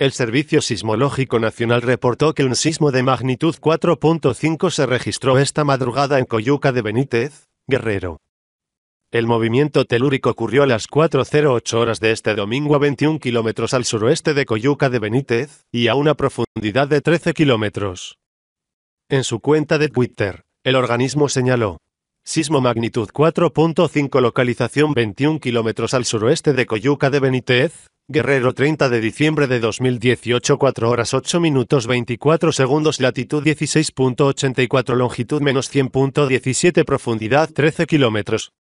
El Servicio Sismológico Nacional reportó que un sismo de magnitud 4.5 se registró esta madrugada en Coyuca de Benítez, Guerrero. El movimiento telúrico ocurrió a las 4.08 horas de este domingo a 21 kilómetros al suroeste de Coyuca de Benítez, y a una profundidad de 13 kilómetros. En su cuenta de Twitter, el organismo señaló. Sismo magnitud 4.5 localización 21 kilómetros al suroeste de Coyuca de Benítez, Guerrero 30 de diciembre de 2018 4 horas 8 minutos 24 segundos latitud 16.84 longitud menos 100.17 profundidad 13 kilómetros